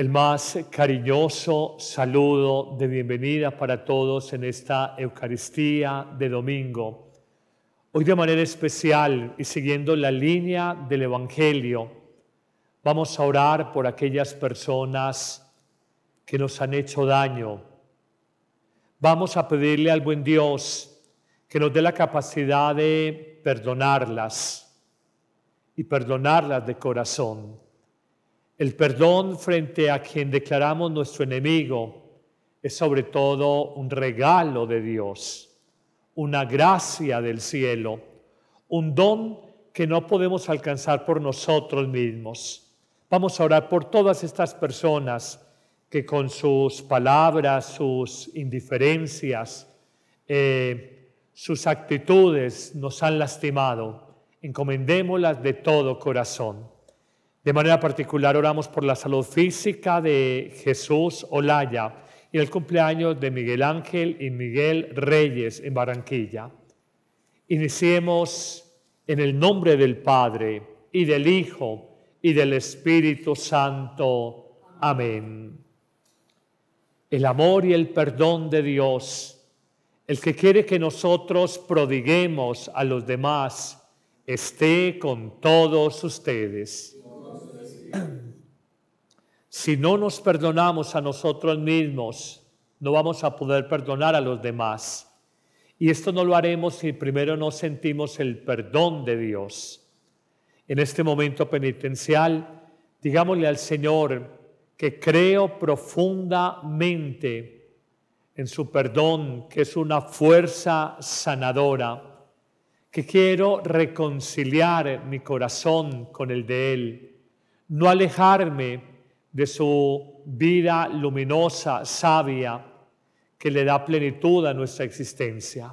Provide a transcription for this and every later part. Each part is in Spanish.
el más cariñoso saludo de bienvenida para todos en esta Eucaristía de domingo. Hoy de manera especial y siguiendo la línea del Evangelio, vamos a orar por aquellas personas que nos han hecho daño. Vamos a pedirle al buen Dios que nos dé la capacidad de perdonarlas y perdonarlas de corazón el perdón frente a quien declaramos nuestro enemigo es sobre todo un regalo de Dios, una gracia del cielo, un don que no podemos alcanzar por nosotros mismos. Vamos a orar por todas estas personas que con sus palabras, sus indiferencias, eh, sus actitudes nos han lastimado. Encomendémoslas de todo corazón. De manera particular oramos por la salud física de Jesús Olaya y el cumpleaños de Miguel Ángel y Miguel Reyes en Barranquilla. Iniciemos en el nombre del Padre y del Hijo y del Espíritu Santo. Amén. El amor y el perdón de Dios, el que quiere que nosotros prodiguemos a los demás, esté con todos ustedes. Si no nos perdonamos a nosotros mismos, no vamos a poder perdonar a los demás. Y esto no lo haremos si primero no sentimos el perdón de Dios. En este momento penitencial, digámosle al Señor que creo profundamente en su perdón, que es una fuerza sanadora, que quiero reconciliar mi corazón con el de Él no alejarme de su vida luminosa, sabia, que le da plenitud a nuestra existencia.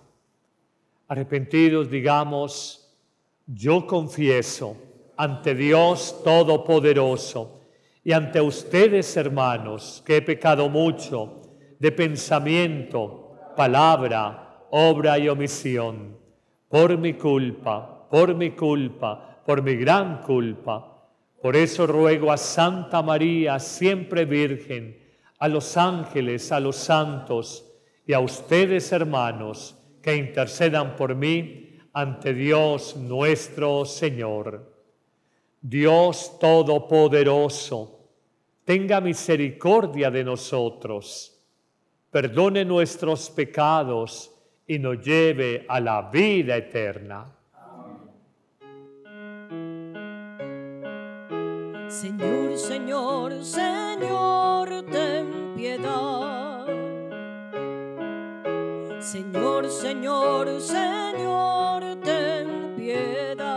Arrepentidos, digamos, yo confieso ante Dios Todopoderoso y ante ustedes, hermanos, que he pecado mucho de pensamiento, palabra, obra y omisión, por mi culpa, por mi culpa, por mi gran culpa por eso ruego a Santa María, siempre Virgen, a los ángeles, a los santos y a ustedes, hermanos, que intercedan por mí ante Dios nuestro Señor. Dios Todopoderoso, tenga misericordia de nosotros, perdone nuestros pecados y nos lleve a la vida eterna. Señor, Señor, Señor, ten piedad. Señor, Señor, Señor, ten piedad.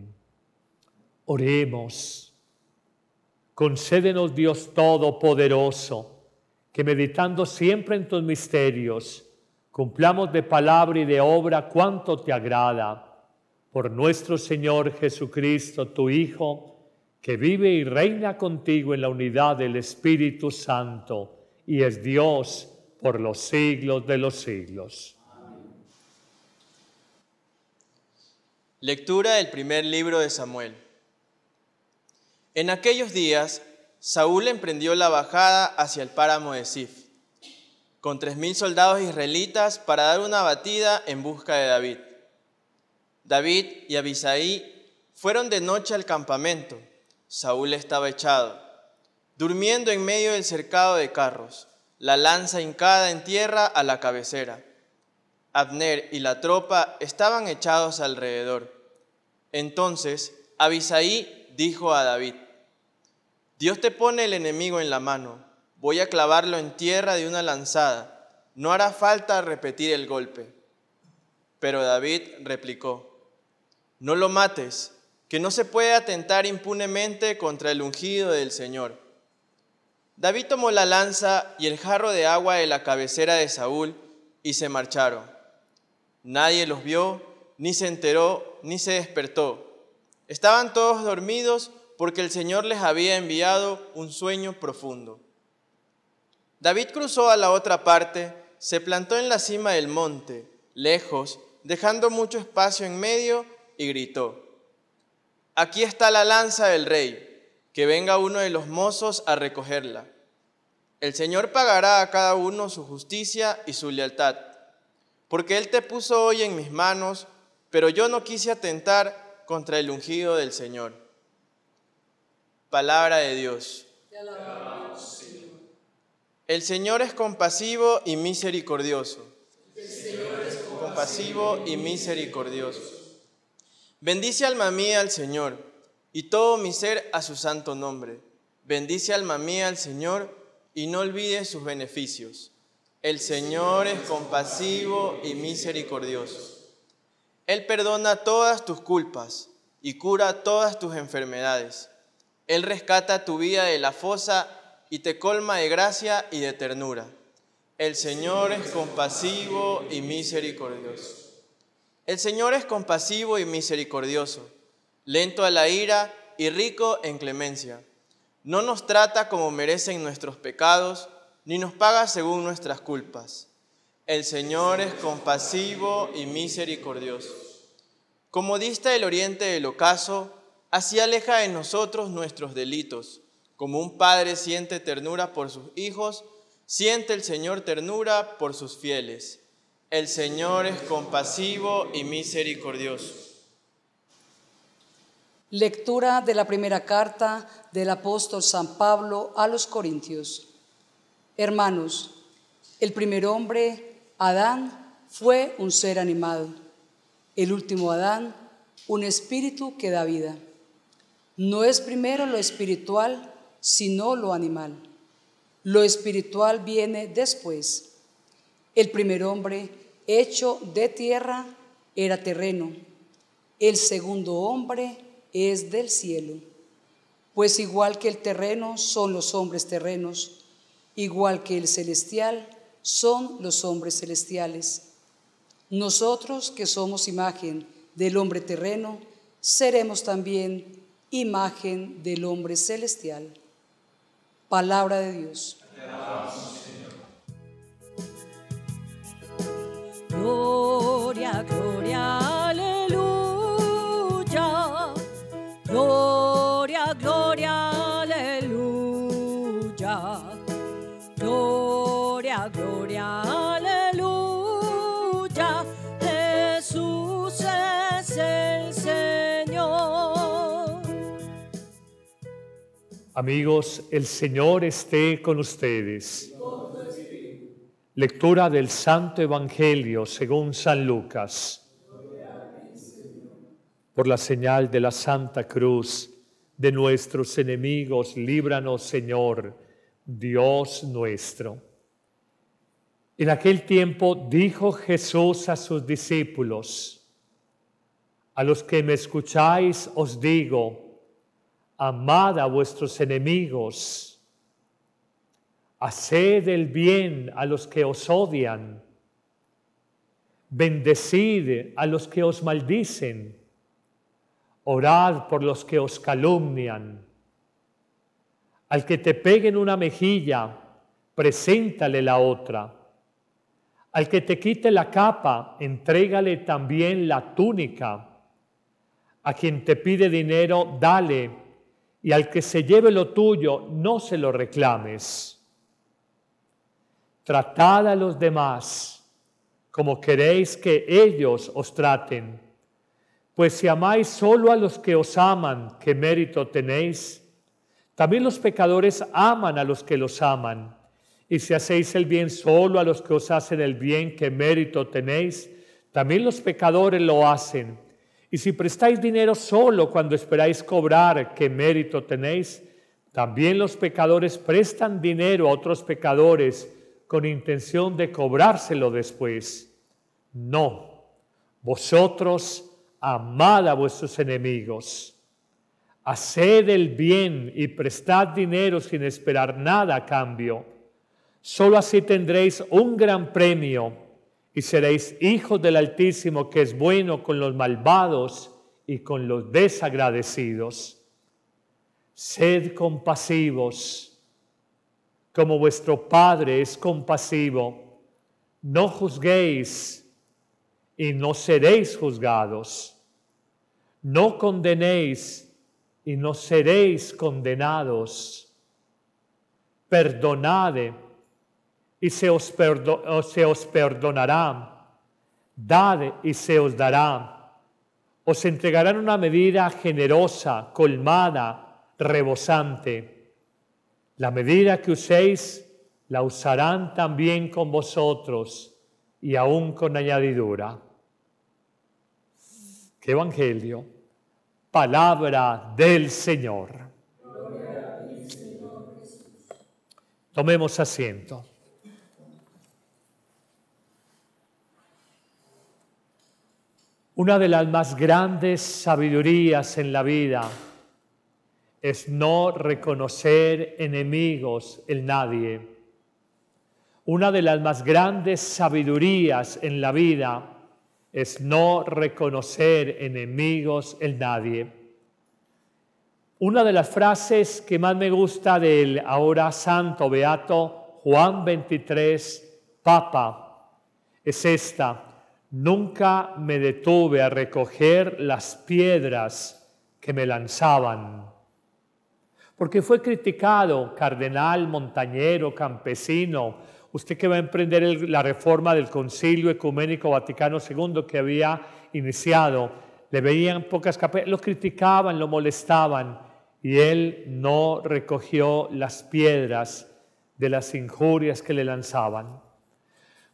Oremos. Concédenos Dios Todopoderoso, que meditando siempre en tus misterios, cumplamos de palabra y de obra cuanto te agrada. Por nuestro Señor Jesucristo, tu Hijo, que vive y reina contigo en la unidad del Espíritu Santo y es Dios por los siglos de los siglos. Lectura del primer libro de Samuel. En aquellos días, Saúl emprendió la bajada hacia el páramo de Sif, con tres mil soldados israelitas para dar una batida en busca de David. David y Abisaí fueron de noche al campamento. Saúl estaba echado, durmiendo en medio del cercado de carros, la lanza hincada en tierra a la cabecera. Abner y la tropa estaban echados alrededor. Entonces Abisaí dijo a David, Dios te pone el enemigo en la mano. Voy a clavarlo en tierra de una lanzada. No hará falta repetir el golpe. Pero David replicó, no lo mates, que no se puede atentar impunemente contra el ungido del Señor. David tomó la lanza y el jarro de agua de la cabecera de Saúl y se marcharon. Nadie los vio, ni se enteró, ni se despertó. Estaban todos dormidos porque el Señor les había enviado un sueño profundo. David cruzó a la otra parte, se plantó en la cima del monte, lejos, dejando mucho espacio en medio, y gritó, Aquí está la lanza del rey, que venga uno de los mozos a recogerla. El Señor pagará a cada uno su justicia y su lealtad, porque Él te puso hoy en mis manos, pero yo no quise atentar contra el ungido del Señor. Palabra de Dios. El Señor es compasivo y misericordioso. El Señor es compasivo y misericordioso. Bendice alma mía al Señor y todo mi ser a su santo nombre. Bendice alma mía al Señor y no olvides sus beneficios. El Señor es compasivo y misericordioso. Él perdona todas tus culpas y cura todas tus enfermedades. Él rescata tu vida de la fosa y te colma de gracia y de ternura. El Señor es compasivo y misericordioso. El Señor es compasivo y misericordioso, lento a la ira y rico en clemencia. No nos trata como merecen nuestros pecados, ni nos paga según nuestras culpas. El Señor es compasivo y misericordioso. Como dista el oriente del ocaso, Así aleja de nosotros nuestros delitos. Como un padre siente ternura por sus hijos, siente el Señor ternura por sus fieles. El Señor es compasivo y misericordioso. Lectura de la primera carta del apóstol San Pablo a los Corintios. Hermanos, el primer hombre, Adán, fue un ser animado. El último Adán, un espíritu que da vida. No es primero lo espiritual, sino lo animal. Lo espiritual viene después. El primer hombre hecho de tierra era terreno. El segundo hombre es del cielo. Pues igual que el terreno son los hombres terrenos, igual que el celestial son los hombres celestiales. Nosotros que somos imagen del hombre terreno, seremos también imagen del hombre celestial. Palabra de Dios. Gloria, gloria. Amigos, el Señor esté con ustedes. Lectura del Santo Evangelio según San Lucas. Por la señal de la Santa Cruz de nuestros enemigos, líbranos, Señor, Dios nuestro. En aquel tiempo dijo Jesús a sus discípulos, a los que me escucháis os digo, amad a vuestros enemigos, haced el bien a los que os odian, bendecid a los que os maldicen, orad por los que os calumnian. Al que te peguen una mejilla, preséntale la otra. Al que te quite la capa, entrégale también la túnica. A quien te pide dinero, dale y al que se lleve lo tuyo no se lo reclames. Tratad a los demás como queréis que ellos os traten, pues si amáis solo a los que os aman, ¿qué mérito tenéis? También los pecadores aman a los que los aman, y si hacéis el bien solo a los que os hacen el bien, ¿qué mérito tenéis? También los pecadores lo hacen y si prestáis dinero solo cuando esperáis cobrar, ¿qué mérito tenéis? También los pecadores prestan dinero a otros pecadores con intención de cobrárselo después. No, vosotros amad a vuestros enemigos, haced el bien y prestad dinero sin esperar nada a cambio. Solo así tendréis un gran premio y seréis hijos del Altísimo que es bueno con los malvados y con los desagradecidos. Sed compasivos, como vuestro Padre es compasivo. No juzguéis y no seréis juzgados. No condenéis y no seréis condenados. Perdonad y se os, perdo, se os perdonará. Dad y se os dará. Os entregarán una medida generosa, colmada, rebosante. La medida que uséis la usarán también con vosotros y aún con añadidura. ¡Qué evangelio! Palabra del Señor. Tomemos asiento. Una de las más grandes sabidurías en la vida es no reconocer enemigos el nadie. Una de las más grandes sabidurías en la vida es no reconocer enemigos el nadie. Una de las frases que más me gusta del ahora santo beato Juan 23, Papa, es esta. Nunca me detuve a recoger las piedras que me lanzaban. Porque fue criticado, cardenal, montañero, campesino, usted que va a emprender la reforma del Concilio Ecuménico Vaticano II que había iniciado, le veían pocas capas, lo criticaban, lo molestaban, y él no recogió las piedras de las injurias que le lanzaban.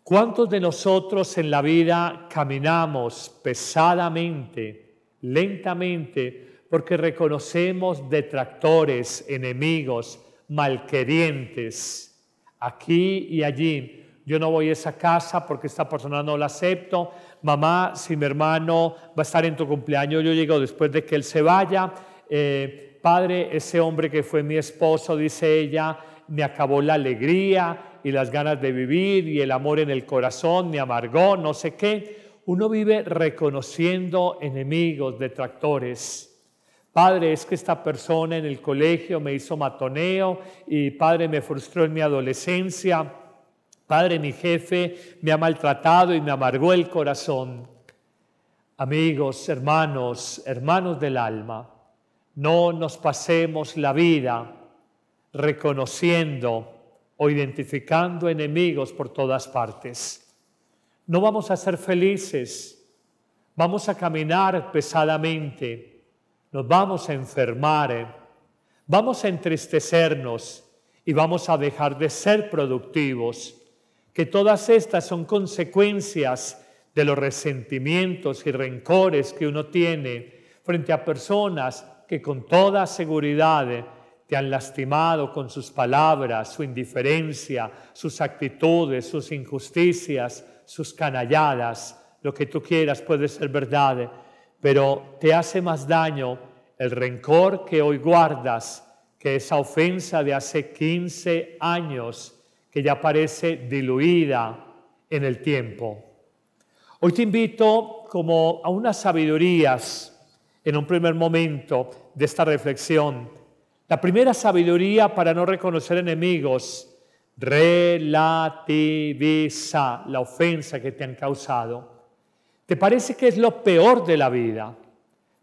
¿Cuántos de nosotros en la vida caminamos pesadamente, lentamente, porque reconocemos detractores, enemigos, malquerientes, aquí y allí? Yo no voy a esa casa porque esta persona no la acepto. Mamá, si mi hermano va a estar en tu cumpleaños, yo llego después de que él se vaya. Eh, padre, ese hombre que fue mi esposo, dice ella, me acabó la alegría, y las ganas de vivir y el amor en el corazón, me amargó, no sé qué. Uno vive reconociendo enemigos, detractores. Padre, es que esta persona en el colegio me hizo matoneo y padre me frustró en mi adolescencia. Padre, mi jefe me ha maltratado y me amargó el corazón. Amigos, hermanos, hermanos del alma, no nos pasemos la vida reconociendo o identificando enemigos por todas partes. No vamos a ser felices, vamos a caminar pesadamente, nos vamos a enfermar, vamos a entristecernos y vamos a dejar de ser productivos, que todas estas son consecuencias de los resentimientos y rencores que uno tiene frente a personas que con toda seguridad te han lastimado con sus palabras, su indiferencia, sus actitudes, sus injusticias, sus canalladas, lo que tú quieras puede ser verdad, pero te hace más daño el rencor que hoy guardas que esa ofensa de hace 15 años que ya parece diluida en el tiempo. Hoy te invito como a unas sabidurías en un primer momento de esta reflexión la primera sabiduría para no reconocer enemigos relativiza la ofensa que te han causado. Te parece que es lo peor de la vida,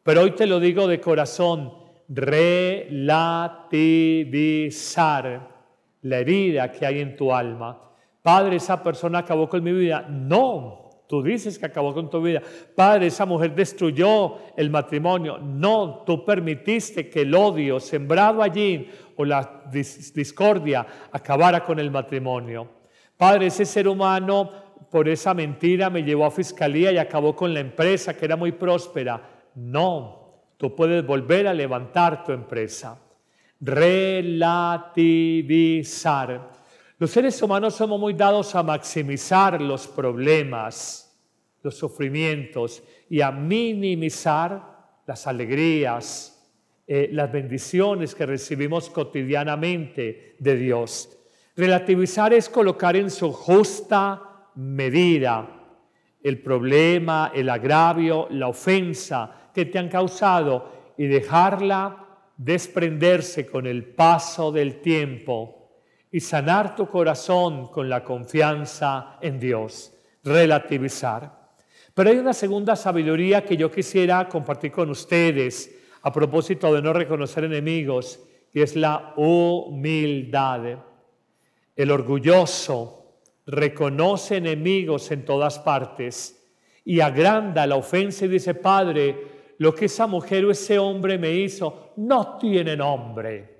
pero hoy te lo digo de corazón, relativizar la herida que hay en tu alma. Padre, esa persona acabó con mi vida. No, Tú dices que acabó con tu vida. Padre, esa mujer destruyó el matrimonio. No, tú permitiste que el odio sembrado allí o la discordia acabara con el matrimonio. Padre, ese ser humano por esa mentira me llevó a fiscalía y acabó con la empresa que era muy próspera. No, tú puedes volver a levantar tu empresa. Relativizar los seres humanos somos muy dados a maximizar los problemas, los sufrimientos y a minimizar las alegrías, eh, las bendiciones que recibimos cotidianamente de Dios. Relativizar es colocar en su justa medida el problema, el agravio, la ofensa que te han causado y dejarla desprenderse con el paso del tiempo y sanar tu corazón con la confianza en Dios, relativizar. Pero hay una segunda sabiduría que yo quisiera compartir con ustedes a propósito de no reconocer enemigos, y es la humildad. El orgulloso reconoce enemigos en todas partes y agranda la ofensa y dice, Padre, lo que esa mujer o ese hombre me hizo no tiene nombre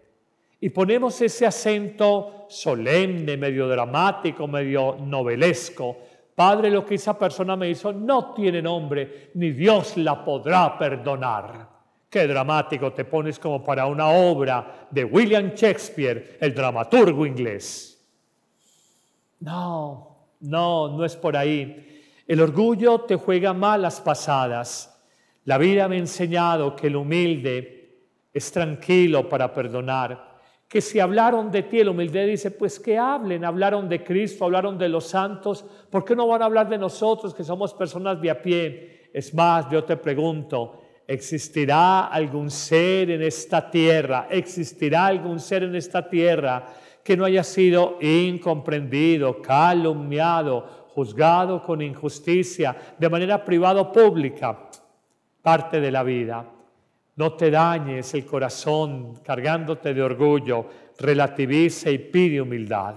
y ponemos ese acento solemne, medio dramático, medio novelesco. Padre, lo que esa persona me hizo no tiene nombre, ni Dios la podrá perdonar. Qué dramático te pones como para una obra de William Shakespeare, el dramaturgo inglés. No, no, no es por ahí. El orgullo te juega malas pasadas. La vida me ha enseñado que el humilde es tranquilo para perdonar que si hablaron de ti, la humildad dice, pues que hablen, hablaron de Cristo, hablaron de los santos, ¿por qué no van a hablar de nosotros que somos personas de a pie? Es más, yo te pregunto, ¿existirá algún ser en esta tierra? ¿Existirá algún ser en esta tierra que no haya sido incomprendido, calumniado, juzgado con injusticia, de manera privada o pública? Parte de la vida. No te dañes el corazón cargándote de orgullo, relativiza y pide humildad.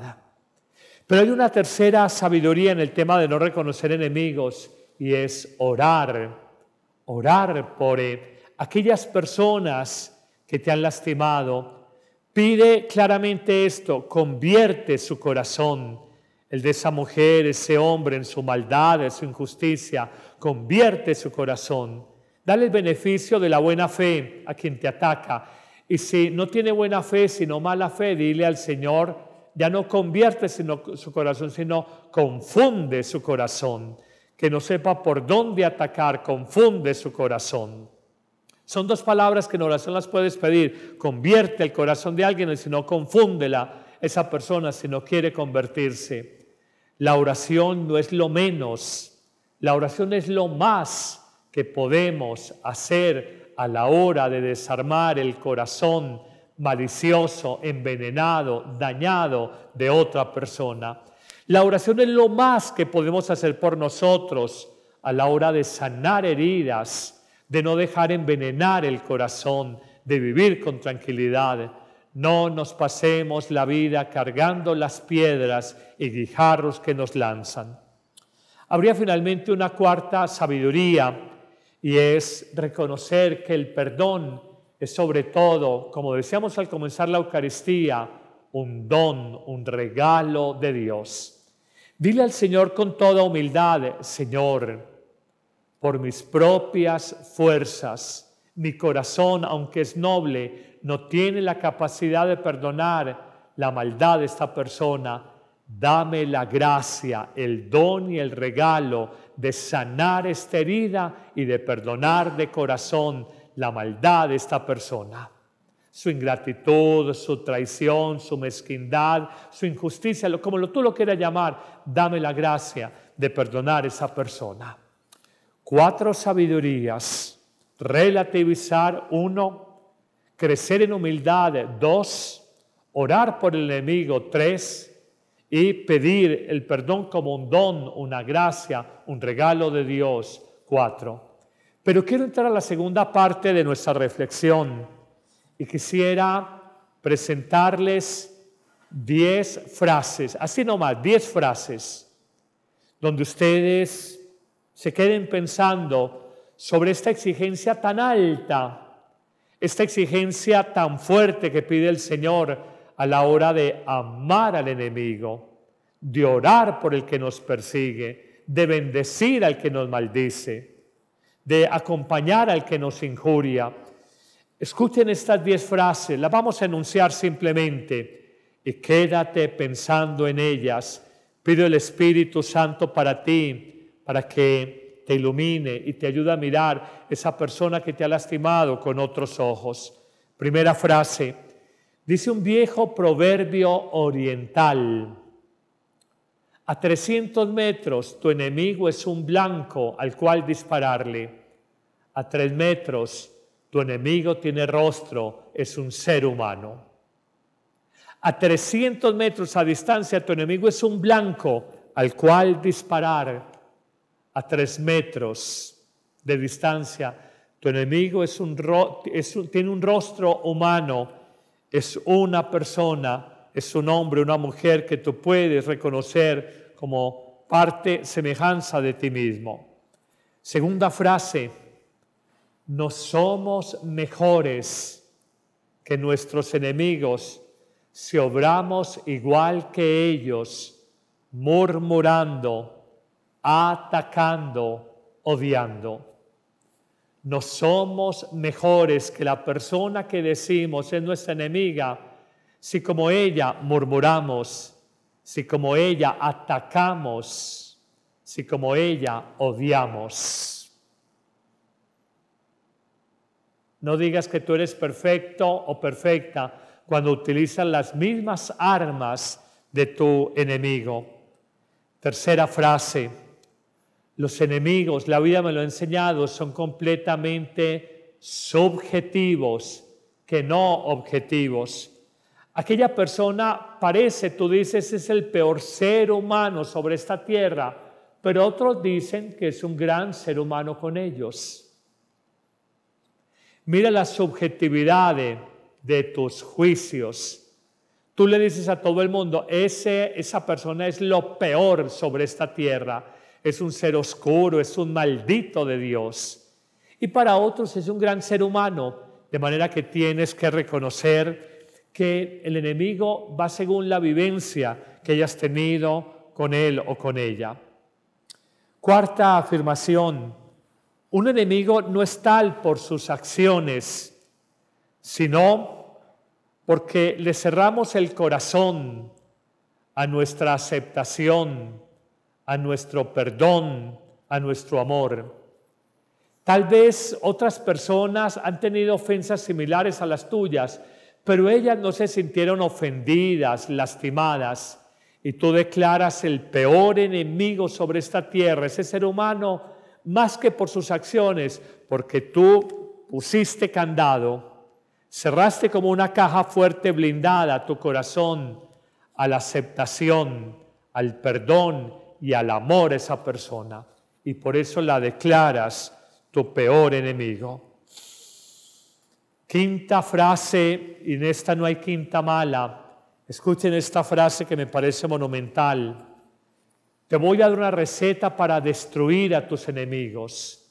Pero hay una tercera sabiduría en el tema de no reconocer enemigos y es orar, orar por eh, aquellas personas que te han lastimado. Pide claramente esto, convierte su corazón, el de esa mujer, ese hombre, en su maldad, en su injusticia, convierte su corazón Dale el beneficio de la buena fe a quien te ataca. Y si no tiene buena fe, sino mala fe, dile al Señor, ya no convierte sino su corazón, sino confunde su corazón, que no sepa por dónde atacar, confunde su corazón. Son dos palabras que en oración las puedes pedir. Convierte el corazón de alguien, y si no, confúndela esa persona si no quiere convertirse. La oración no es lo menos, la oración es lo más que podemos hacer a la hora de desarmar el corazón malicioso, envenenado, dañado de otra persona. La oración es lo más que podemos hacer por nosotros a la hora de sanar heridas, de no dejar envenenar el corazón, de vivir con tranquilidad. No nos pasemos la vida cargando las piedras y guijarros que nos lanzan. Habría finalmente una cuarta sabiduría y es reconocer que el perdón es sobre todo, como decíamos al comenzar la Eucaristía, un don, un regalo de Dios. Dile al Señor con toda humildad, Señor, por mis propias fuerzas, mi corazón, aunque es noble, no tiene la capacidad de perdonar la maldad de esta persona Dame la gracia, el don y el regalo de sanar esta herida y de perdonar de corazón la maldad de esta persona. Su ingratitud, su traición, su mezquindad, su injusticia, como tú lo quieras llamar, dame la gracia de perdonar a esa persona. Cuatro sabidurías. Relativizar, uno. Crecer en humildad, dos. Orar por el enemigo, tres y pedir el perdón como un don, una gracia, un regalo de Dios. Cuatro. Pero quiero entrar a la segunda parte de nuestra reflexión y quisiera presentarles diez frases, así nomás, diez frases, donde ustedes se queden pensando sobre esta exigencia tan alta, esta exigencia tan fuerte que pide el Señor a la hora de amar al enemigo, de orar por el que nos persigue, de bendecir al que nos maldice, de acompañar al que nos injuria. Escuchen estas diez frases, las vamos a enunciar simplemente y quédate pensando en ellas. Pido el Espíritu Santo para ti, para que te ilumine y te ayude a mirar esa persona que te ha lastimado con otros ojos. Primera frase, Dice un viejo proverbio oriental, a 300 metros tu enemigo es un blanco al cual dispararle, a 3 metros tu enemigo tiene rostro, es un ser humano. A 300 metros a distancia tu enemigo es un blanco al cual disparar. A 3 metros de distancia tu enemigo tiene un rostro humano es una persona, es un hombre, una mujer que tú puedes reconocer como parte semejanza de ti mismo. Segunda frase, no somos mejores que nuestros enemigos si obramos igual que ellos, murmurando, atacando, odiando. No somos mejores que la persona que decimos es nuestra enemiga si como ella murmuramos, si como ella atacamos, si como ella odiamos. No digas que tú eres perfecto o perfecta cuando utilizas las mismas armas de tu enemigo. Tercera frase, los enemigos, la vida me lo ha enseñado, son completamente subjetivos, que no objetivos. Aquella persona parece, tú dices, es el peor ser humano sobre esta tierra, pero otros dicen que es un gran ser humano con ellos. Mira la subjetividad de, tus juicios. Tú le dices a todo el mundo, esa persona es lo peor sobre esta tierra es un ser oscuro, es un maldito de Dios. Y para otros es un gran ser humano, de manera que tienes que reconocer que el enemigo va según la vivencia que hayas tenido con él o con ella. Cuarta afirmación, un enemigo no es tal por sus acciones, sino porque le cerramos el corazón a nuestra aceptación, a nuestro perdón, a nuestro amor. Tal vez otras personas han tenido ofensas similares a las tuyas, pero ellas no se sintieron ofendidas, lastimadas. Y tú declaras el peor enemigo sobre esta tierra, ese ser humano, más que por sus acciones, porque tú pusiste candado, cerraste como una caja fuerte blindada tu corazón a la aceptación, al perdón y al amor a esa persona. Y por eso la declaras tu peor enemigo. Quinta frase, y en esta no hay quinta mala. Escuchen esta frase que me parece monumental. Te voy a dar una receta para destruir a tus enemigos.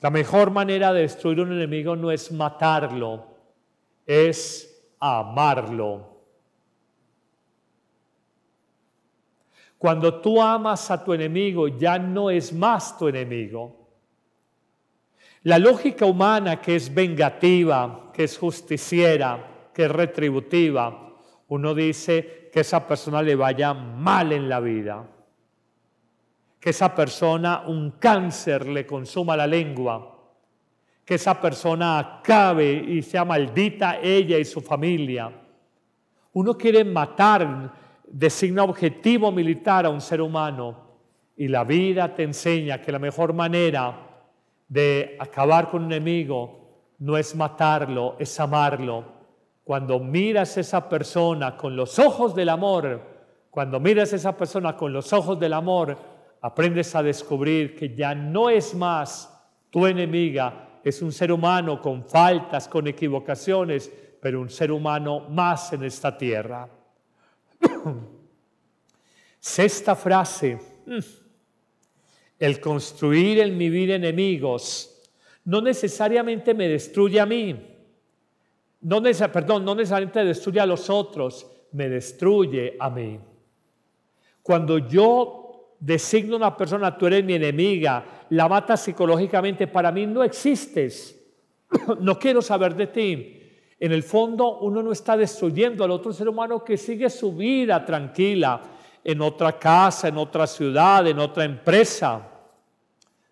La mejor manera de destruir un enemigo no es matarlo, es amarlo. Cuando tú amas a tu enemigo, ya no es más tu enemigo. La lógica humana que es vengativa, que es justiciera, que es retributiva, uno dice que esa persona le vaya mal en la vida, que esa persona un cáncer le consuma la lengua, que esa persona acabe y sea maldita ella y su familia. Uno quiere matar designa objetivo militar a un ser humano y la vida te enseña que la mejor manera de acabar con un enemigo no es matarlo, es amarlo. Cuando miras a esa persona con los ojos del amor, cuando miras a esa persona con los ojos del amor, aprendes a descubrir que ya no es más tu enemiga, es un ser humano con faltas, con equivocaciones, pero un ser humano más en esta tierra. Sexta frase. El construir en mi vida enemigos no necesariamente me destruye a mí. No perdón, no necesariamente destruye a los otros, me destruye a mí. Cuando yo designo a una persona, tú eres mi enemiga, la mata psicológicamente, para mí no existes. No quiero saber de ti en el fondo uno no está destruyendo al otro ser humano que sigue su vida tranquila en otra casa, en otra ciudad, en otra empresa.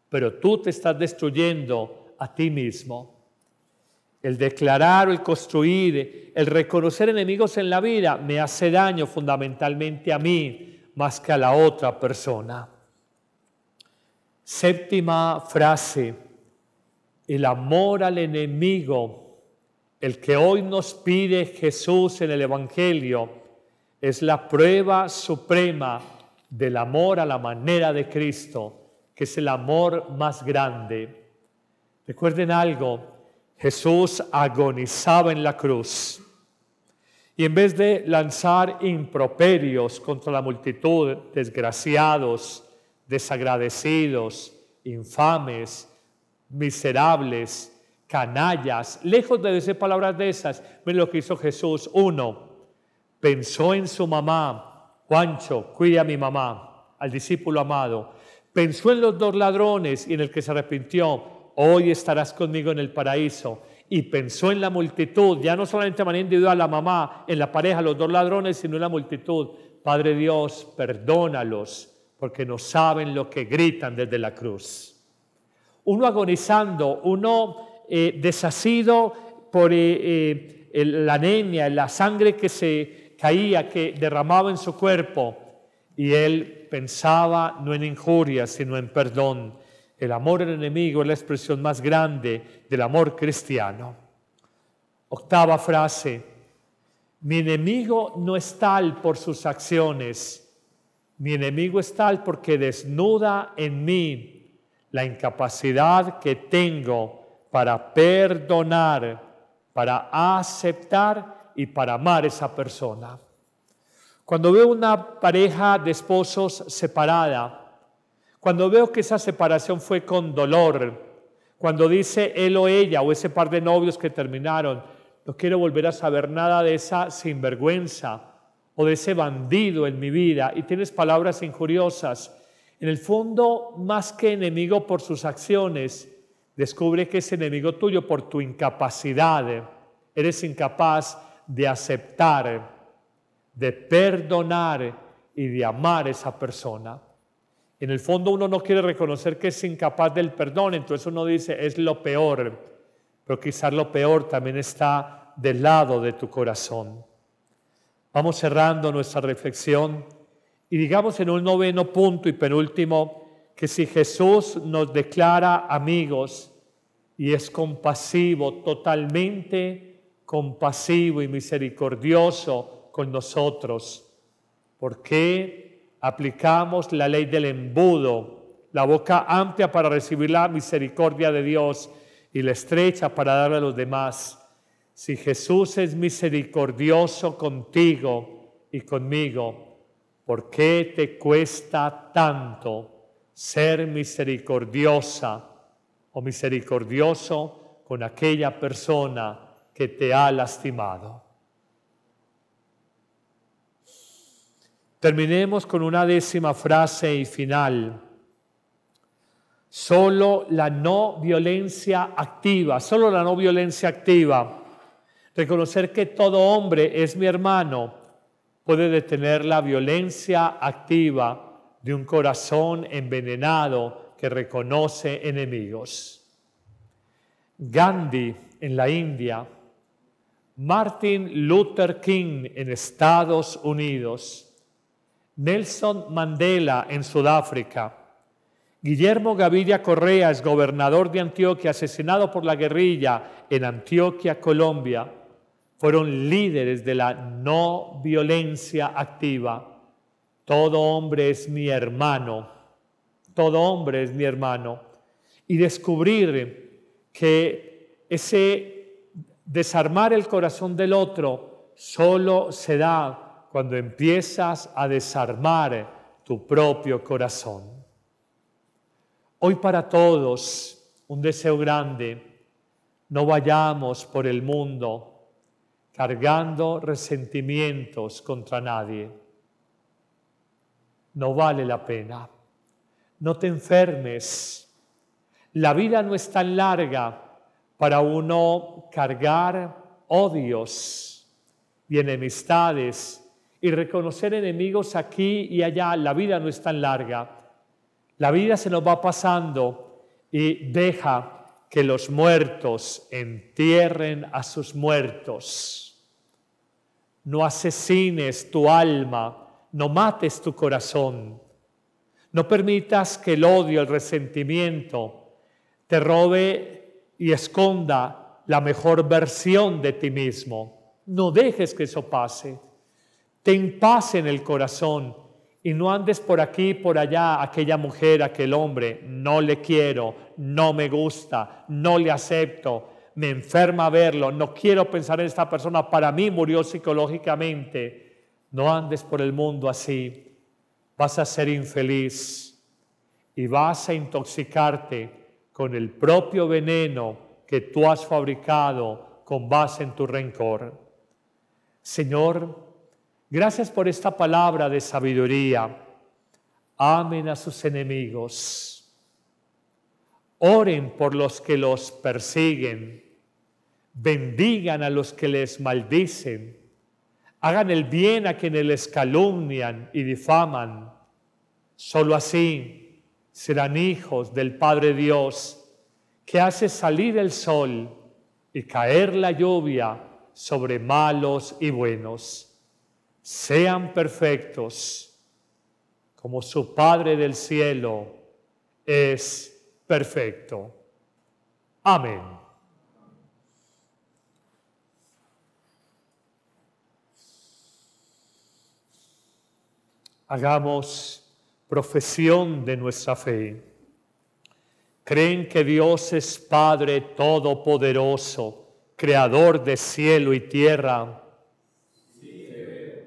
Pero tú te estás destruyendo a ti mismo. El declarar o el construir, el reconocer enemigos en la vida me hace daño fundamentalmente a mí más que a la otra persona. Séptima frase, el amor al enemigo el que hoy nos pide Jesús en el Evangelio es la prueba suprema del amor a la manera de Cristo, que es el amor más grande. Recuerden algo, Jesús agonizaba en la cruz y en vez de lanzar improperios contra la multitud, desgraciados, desagradecidos, infames, miserables, canallas. Lejos de decir palabras de esas, miren lo que hizo Jesús. Uno, pensó en su mamá, Juancho, cuida a mi mamá, al discípulo amado. Pensó en los dos ladrones y en el que se arrepintió, hoy estarás conmigo en el paraíso. Y pensó en la multitud, ya no solamente de manera individual, la mamá, en la pareja, los dos ladrones, sino en la multitud. Padre Dios, perdónalos, porque no saben lo que gritan desde la cruz. Uno agonizando, uno eh, desasido por eh, eh, la anemia, la sangre que se caía, que derramaba en su cuerpo. Y él pensaba no en injuria, sino en perdón. El amor al enemigo es la expresión más grande del amor cristiano. Octava frase. Mi enemigo no es tal por sus acciones. Mi enemigo es tal porque desnuda en mí la incapacidad que tengo para perdonar, para aceptar y para amar esa persona. Cuando veo una pareja de esposos separada, cuando veo que esa separación fue con dolor, cuando dice él o ella o ese par de novios que terminaron, no quiero volver a saber nada de esa sinvergüenza o de ese bandido en mi vida y tienes palabras injuriosas, en el fondo más que enemigo por sus acciones, Descubre que es enemigo tuyo por tu incapacidad. Eres incapaz de aceptar, de perdonar y de amar a esa persona. En el fondo uno no quiere reconocer que es incapaz del perdón, entonces uno dice es lo peor, pero quizás lo peor también está del lado de tu corazón. Vamos cerrando nuestra reflexión y digamos en un noveno punto y penúltimo que si Jesús nos declara amigos, y es compasivo, totalmente compasivo y misericordioso con nosotros. ¿Por qué aplicamos la ley del embudo, la boca amplia para recibir la misericordia de Dios y la estrecha para dar a los demás? Si Jesús es misericordioso contigo y conmigo, ¿por qué te cuesta tanto ser misericordiosa? o misericordioso, con aquella persona que te ha lastimado. Terminemos con una décima frase y final. Solo la no violencia activa, solo la no violencia activa, reconocer que todo hombre es mi hermano, puede detener la violencia activa de un corazón envenenado que reconoce enemigos. Gandhi en la India, Martin Luther King en Estados Unidos, Nelson Mandela en Sudáfrica, Guillermo Gaviria Correa es gobernador de Antioquia, asesinado por la guerrilla en Antioquia, Colombia, fueron líderes de la no violencia activa. Todo hombre es mi hermano todo hombre es mi hermano, y descubrir que ese desarmar el corazón del otro solo se da cuando empiezas a desarmar tu propio corazón. Hoy para todos un deseo grande, no vayamos por el mundo cargando resentimientos contra nadie. No vale la pena no te enfermes. La vida no es tan larga para uno cargar odios y enemistades y reconocer enemigos aquí y allá. La vida no es tan larga. La vida se nos va pasando y deja que los muertos entierren a sus muertos. No asesines tu alma, no mates tu corazón. No permitas que el odio, el resentimiento te robe y esconda la mejor versión de ti mismo. No dejes que eso pase. Ten paz en el corazón y no andes por aquí, por allá, aquella mujer, aquel hombre, no le quiero, no me gusta, no le acepto, me enferma verlo, no quiero pensar en esta persona, para mí murió psicológicamente. No andes por el mundo así vas a ser infeliz y vas a intoxicarte con el propio veneno que tú has fabricado con base en tu rencor. Señor, gracias por esta palabra de sabiduría. Amen a sus enemigos. Oren por los que los persiguen. Bendigan a los que les maldicen Hagan el bien a quienes les calumnian y difaman. Solo así serán hijos del Padre Dios, que hace salir el sol y caer la lluvia sobre malos y buenos. Sean perfectos, como su Padre del cielo es perfecto. Amén. hagamos profesión de nuestra fe. Creen que Dios es Padre Todopoderoso, Creador de cielo y tierra.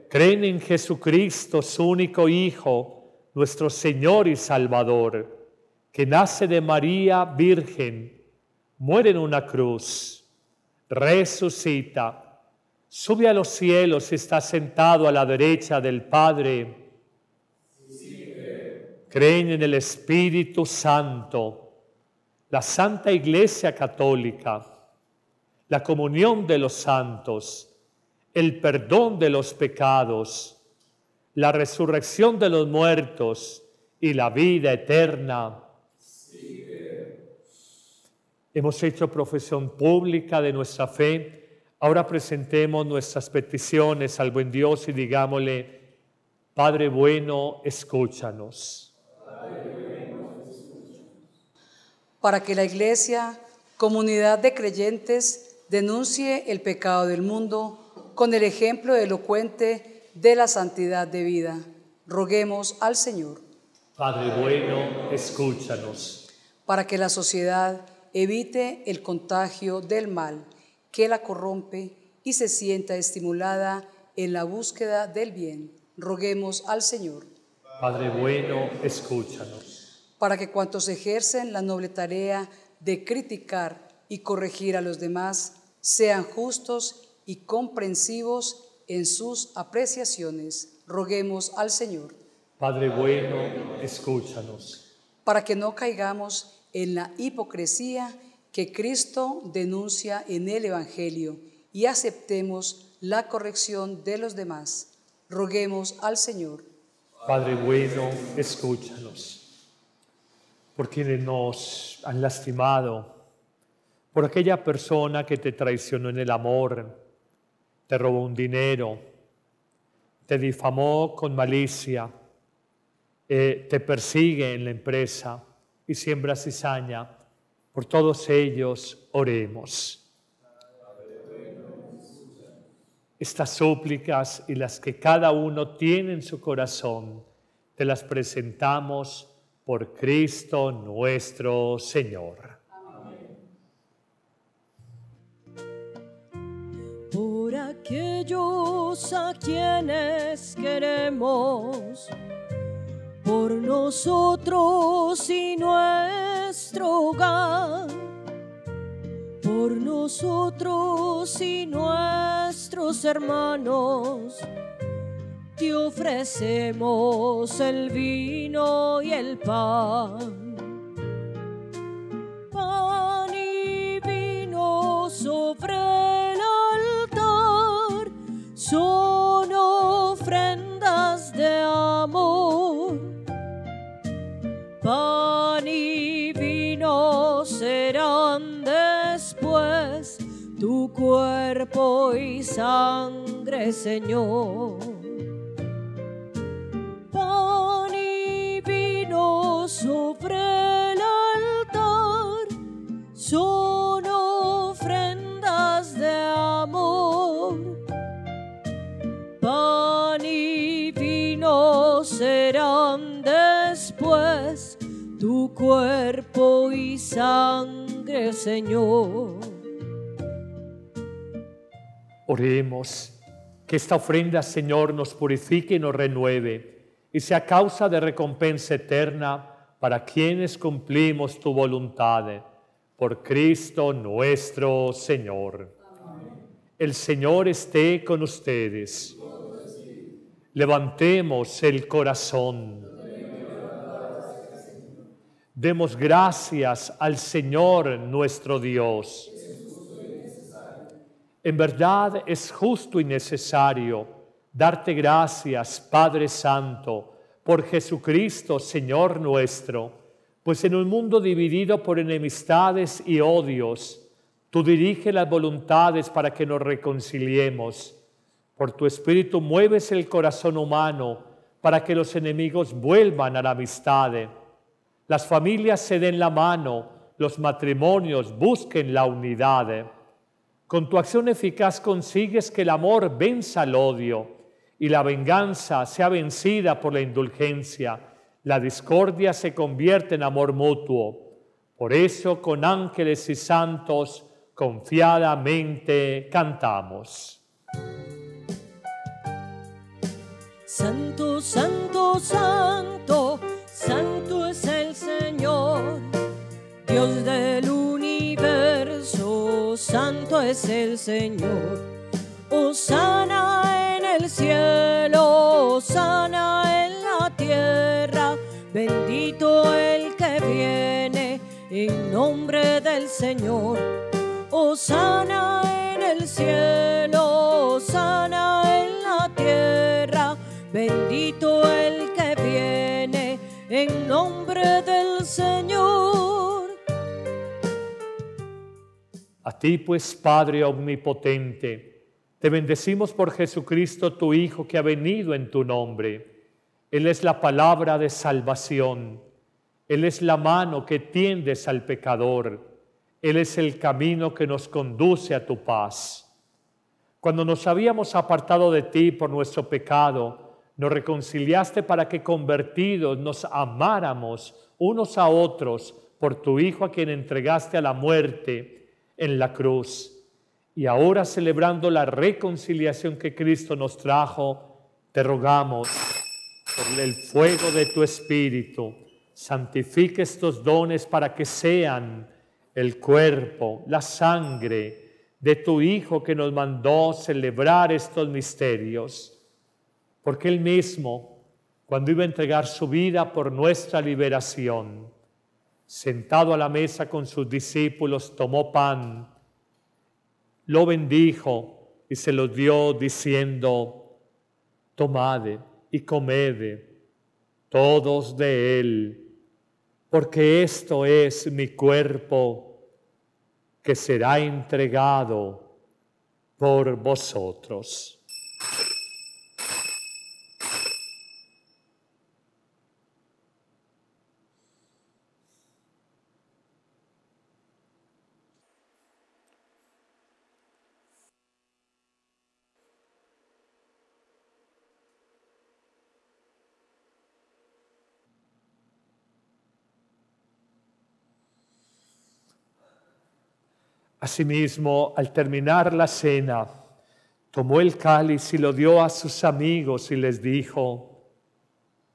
Creen en Jesucristo, su único Hijo, nuestro Señor y Salvador, que nace de María Virgen, muere en una cruz, resucita, sube a los cielos y está sentado a la derecha del Padre creen en el Espíritu Santo, la Santa Iglesia Católica, la comunión de los santos, el perdón de los pecados, la resurrección de los muertos y la vida eterna. Hemos hecho profesión pública de nuestra fe. Ahora presentemos nuestras peticiones al buen Dios y digámosle, Padre bueno, escúchanos para que la Iglesia, comunidad de creyentes, denuncie el pecado del mundo con el ejemplo elocuente de la santidad de vida. Roguemos al Señor. Padre bueno, escúchanos. Para que la sociedad evite el contagio del mal que la corrompe y se sienta estimulada en la búsqueda del bien. Roguemos al Señor. Padre bueno, escúchanos. Para que cuantos ejercen la noble tarea de criticar y corregir a los demás sean justos y comprensivos en sus apreciaciones, roguemos al Señor. Padre bueno, escúchanos. Para que no caigamos en la hipocresía que Cristo denuncia en el Evangelio y aceptemos la corrección de los demás. Roguemos al Señor. Padre bueno, escúchanos, por quienes nos han lastimado, por aquella persona que te traicionó en el amor, te robó un dinero, te difamó con malicia, eh, te persigue en la empresa y siembra cizaña, por todos ellos oremos. estas súplicas y las que cada uno tiene en su corazón, te las presentamos por Cristo nuestro Señor. Amén. Por aquellos a quienes queremos, por nosotros y nuestro hogar por nosotros y nuestros hermanos. Te ofrecemos el vino y el pan. Pan y vino sobre el altar son ofrendas de amor. Pan y vino cuerpo y sangre, Señor. Pan y vino sobre el altar son ofrendas de amor. Pan y vino serán después tu cuerpo y sangre, Señor. Oremos que esta ofrenda, Señor, nos purifique y nos renueve y sea causa de recompensa eterna para quienes cumplimos tu voluntad. Por Cristo nuestro Señor. El Señor esté con ustedes. Levantemos el corazón. Demos gracias al Señor nuestro Dios. En verdad es justo y necesario darte gracias, Padre Santo, por Jesucristo, Señor nuestro, pues en un mundo dividido por enemistades y odios, tú diriges las voluntades para que nos reconciliemos. Por tu espíritu mueves el corazón humano para que los enemigos vuelvan a la amistad. Las familias se den la mano, los matrimonios busquen la unidad. Con tu acción eficaz consigues que el amor venza al odio y la venganza sea vencida por la indulgencia. La discordia se convierte en amor mutuo. Por eso con ángeles y santos confiadamente cantamos. Santo, santo, santo, santo es el Señor, Dios de luz santo es el Señor. Osana en el cielo, Osana en la tierra, bendito el que viene en nombre del Señor. Osana en el cielo, Osana en la tierra, bendito el que viene en nombre del Señor. A ti pues, Padre Omnipotente, te bendecimos por Jesucristo, tu Hijo, que ha venido en tu nombre. Él es la palabra de salvación. Él es la mano que tiendes al pecador. Él es el camino que nos conduce a tu paz. Cuando nos habíamos apartado de ti por nuestro pecado, nos reconciliaste para que convertidos nos amáramos unos a otros por tu Hijo a quien entregaste a la muerte en la cruz. Y ahora celebrando la reconciliación que Cristo nos trajo, te rogamos por el fuego de tu Espíritu, santifique estos dones para que sean el cuerpo, la sangre de tu Hijo que nos mandó celebrar estos misterios. Porque Él mismo, cuando iba a entregar su vida por nuestra liberación, sentado a la mesa con sus discípulos, tomó pan, lo bendijo y se lo dio diciendo, tomad y comed todos de él, porque esto es mi cuerpo que será entregado por vosotros. Asimismo, al terminar la cena, tomó el cáliz y lo dio a sus amigos y les dijo,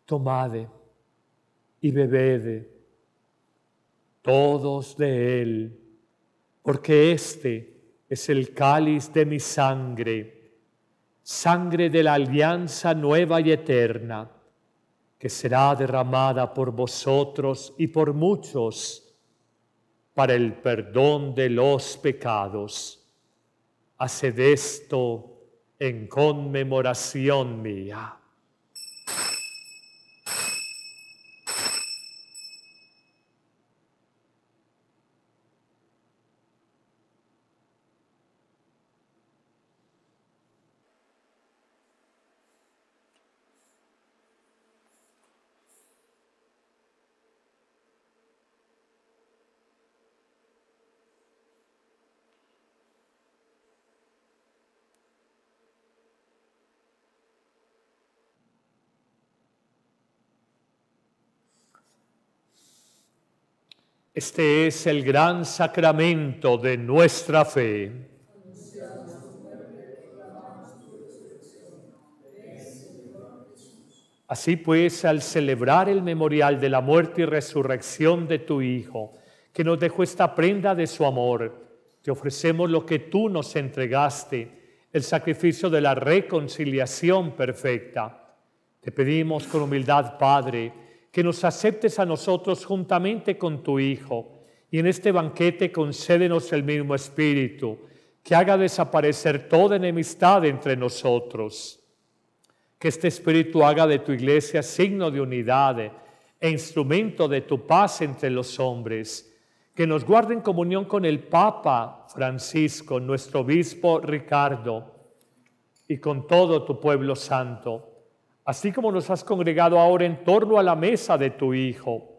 tomad y bebed todos de él, porque este es el cáliz de mi sangre, sangre de la alianza nueva y eterna, que será derramada por vosotros y por muchos para el perdón de los pecados. Haced esto en conmemoración mía. Este es el gran sacramento de nuestra fe. Así pues, al celebrar el memorial de la muerte y resurrección de tu Hijo, que nos dejó esta prenda de su amor, te ofrecemos lo que tú nos entregaste, el sacrificio de la reconciliación perfecta. Te pedimos con humildad, Padre, que nos aceptes a nosotros juntamente con tu Hijo, y en este banquete concédenos el mismo Espíritu, que haga desaparecer toda enemistad entre nosotros. Que este Espíritu haga de tu iglesia signo de unidad e instrumento de tu paz entre los hombres. Que nos guarde en comunión con el Papa Francisco, nuestro obispo Ricardo, y con todo tu pueblo santo así como nos has congregado ahora en torno a la mesa de tu Hijo.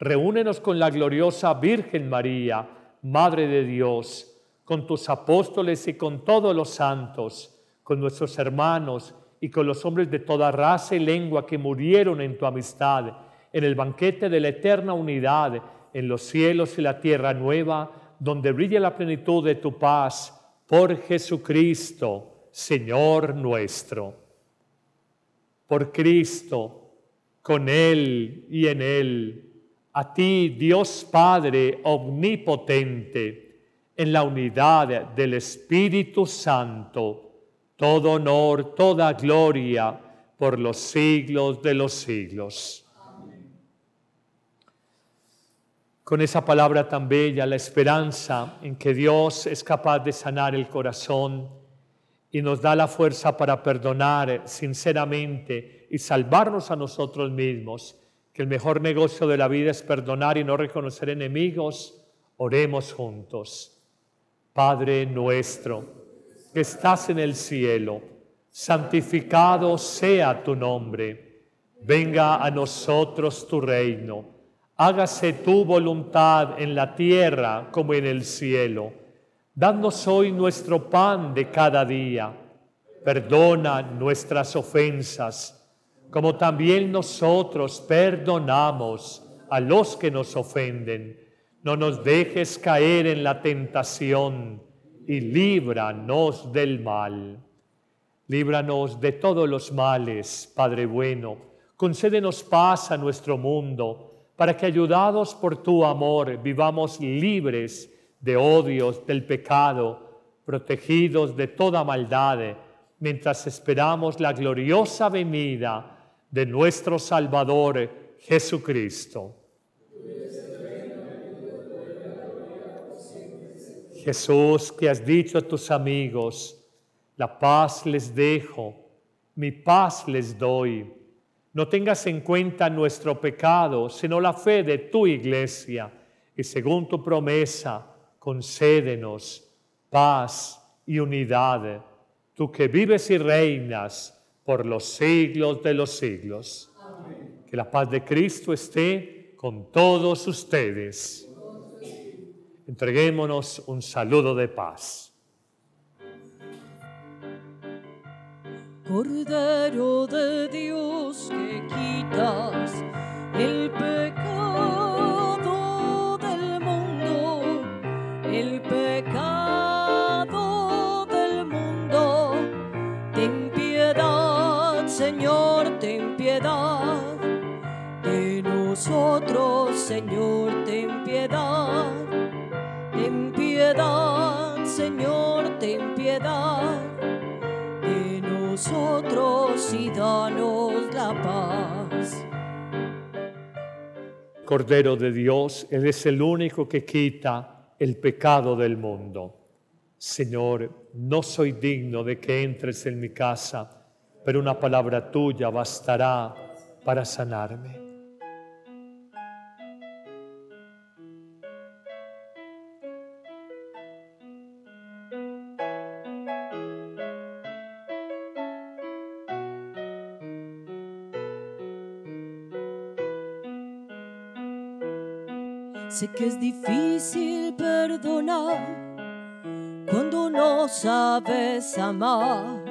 Reúnenos con la gloriosa Virgen María, Madre de Dios, con tus apóstoles y con todos los santos, con nuestros hermanos y con los hombres de toda raza y lengua que murieron en tu amistad, en el banquete de la eterna unidad, en los cielos y la tierra nueva, donde brilla la plenitud de tu paz, por Jesucristo, Señor nuestro por Cristo, con Él y en Él. A ti, Dios Padre Omnipotente, en la unidad del Espíritu Santo, todo honor, toda gloria por los siglos de los siglos. Con esa palabra tan bella, la esperanza en que Dios es capaz de sanar el corazón, y nos da la fuerza para perdonar eh, sinceramente y salvarnos a nosotros mismos, que el mejor negocio de la vida es perdonar y no reconocer enemigos, oremos juntos. Padre nuestro, que estás en el cielo, santificado sea tu nombre, venga a nosotros tu reino, hágase tu voluntad en la tierra como en el cielo. Danos hoy nuestro pan de cada día. Perdona nuestras ofensas, como también nosotros perdonamos a los que nos ofenden. No nos dejes caer en la tentación y líbranos del mal. Líbranos de todos los males, Padre bueno. Concédenos paz a nuestro mundo, para que ayudados por tu amor vivamos libres de odios, del pecado, protegidos de toda maldad, mientras esperamos la gloriosa venida de nuestro Salvador Jesucristo. Jesús, que has dicho a tus amigos, la paz les dejo, mi paz les doy. No tengas en cuenta nuestro pecado, sino la fe de tu iglesia, y según tu promesa, concédenos paz y unidad, tú que vives y reinas por los siglos de los siglos. Amén. Que la paz de Cristo esté con todos ustedes. Entreguémonos un saludo de paz. Cordero de Dios que quitas el pecado. el pecado del mundo. Ten piedad, Señor, ten piedad de nosotros, Señor, ten piedad. Ten piedad, Señor, ten piedad de nosotros y danos la paz. Cordero de Dios, Él es el único que quita el pecado del mundo. Señor, no soy digno de que entres en mi casa, pero una palabra tuya bastará para sanarme. Sé que es difícil perdonar cuando no sabes amar.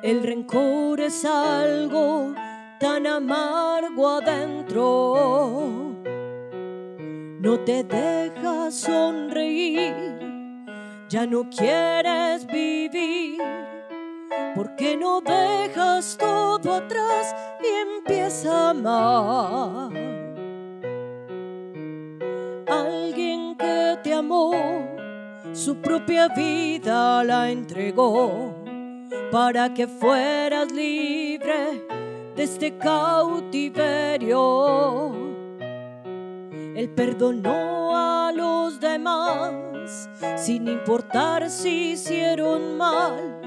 El rencor es algo tan amargo adentro. No te dejas sonreír, ya no quieres vivir. Porque no dejas todo atrás y empieza a amar? su propia vida la entregó para que fueras libre de este cautiverio. Él perdonó a los demás sin importar si hicieron mal.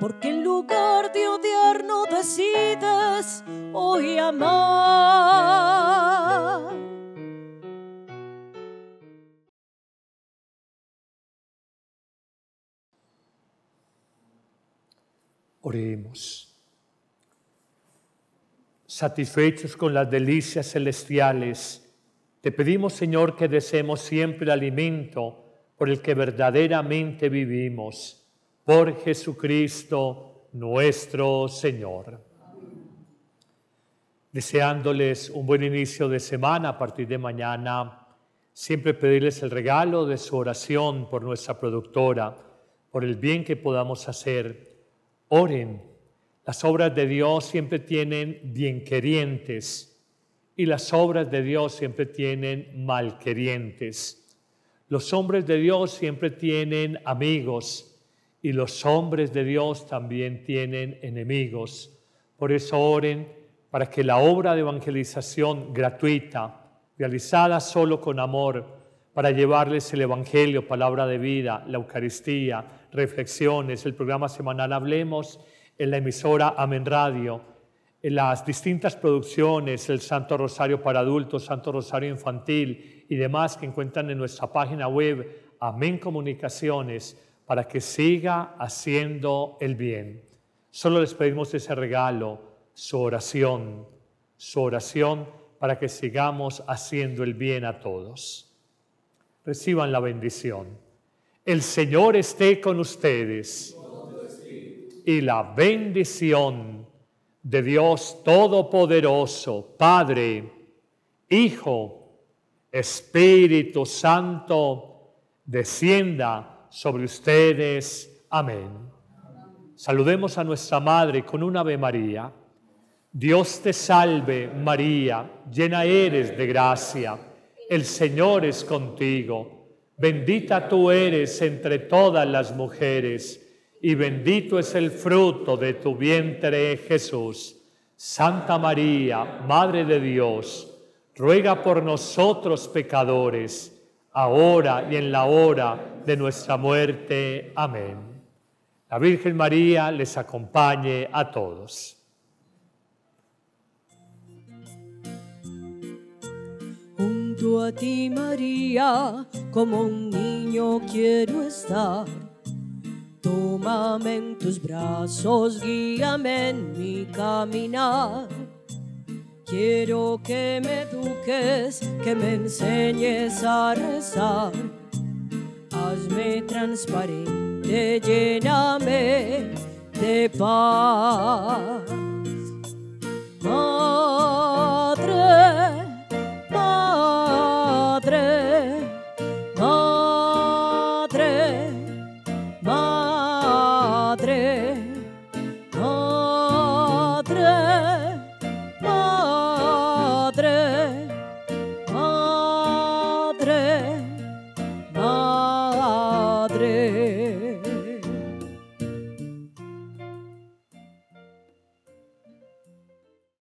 Porque en lugar de odiar no decides hoy amar. Oremos. Satisfechos con las delicias celestiales, te pedimos, Señor, que deseemos siempre alimento por el que verdaderamente vivimos, por Jesucristo nuestro Señor. Deseándoles un buen inicio de semana a partir de mañana, siempre pedirles el regalo de su oración por nuestra productora, por el bien que podamos hacer Oren. Las obras de Dios siempre tienen bienquerientes y las obras de Dios siempre tienen malquerientes. Los hombres de Dios siempre tienen amigos y los hombres de Dios también tienen enemigos. Por eso oren para que la obra de evangelización gratuita, realizada solo con amor, para llevarles el Evangelio, palabra de vida, la Eucaristía, Reflexiones, el programa semanal Hablemos en la emisora Amen Radio, en las distintas producciones, el Santo Rosario para adultos, Santo Rosario infantil y demás que encuentran en nuestra página web AMEN Comunicaciones para que siga haciendo el bien. Solo les pedimos ese regalo, su oración, su oración para que sigamos haciendo el bien a todos. Reciban la bendición. El Señor esté con ustedes. Y la bendición de Dios Todopoderoso, Padre, Hijo, Espíritu Santo, descienda sobre ustedes. Amén. Saludemos a nuestra Madre con un Ave María. Dios te salve María, llena eres de gracia. El Señor es contigo Bendita tú eres entre todas las mujeres, y bendito es el fruto de tu vientre, Jesús. Santa María, Madre de Dios, ruega por nosotros pecadores, ahora y en la hora de nuestra muerte. Amén. La Virgen María les acompañe a todos. a ti, María, como un niño quiero estar. Tómame en tus brazos, guíame en mi caminar. Quiero que me toques, que me enseñes a rezar. Hazme transparente, lléname de paz. Oh,